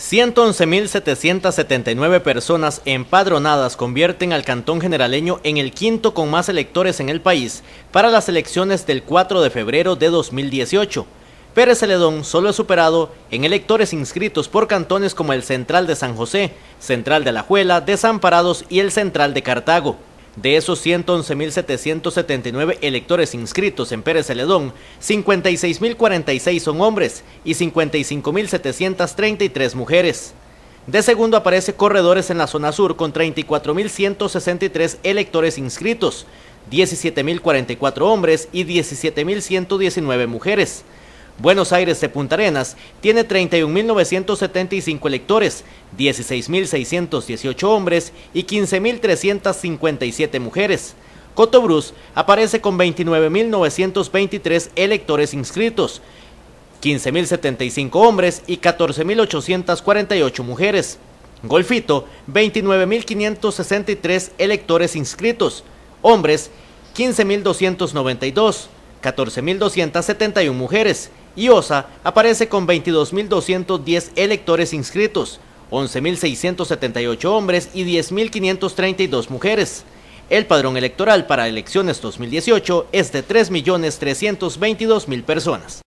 111.779 personas empadronadas convierten al Cantón Generaleño en el quinto con más electores en el país para las elecciones del 4 de febrero de 2018. Pérez Celedón solo es superado en electores inscritos por cantones como el Central de San José, Central de La Juela, Desamparados y el Central de Cartago. De esos 111.779 electores inscritos en Pérez Celedón, 56.046 son hombres y 55.733 mujeres. De segundo aparece Corredores en la zona sur con 34.163 electores inscritos, 17.044 hombres y 17.119 mujeres. Buenos Aires de Punta Arenas tiene 31.975 electores, 16.618 hombres y 15.357 mujeres. Brus aparece con 29.923 electores inscritos, 15.075 hombres y 14.848 mujeres. Golfito, 29.563 electores inscritos, hombres 15.292, 14.271 mujeres IOSA aparece con 22.210 electores inscritos, 11.678 hombres y 10.532 mujeres. El padrón electoral para elecciones 2018 es de 3.322.000 personas.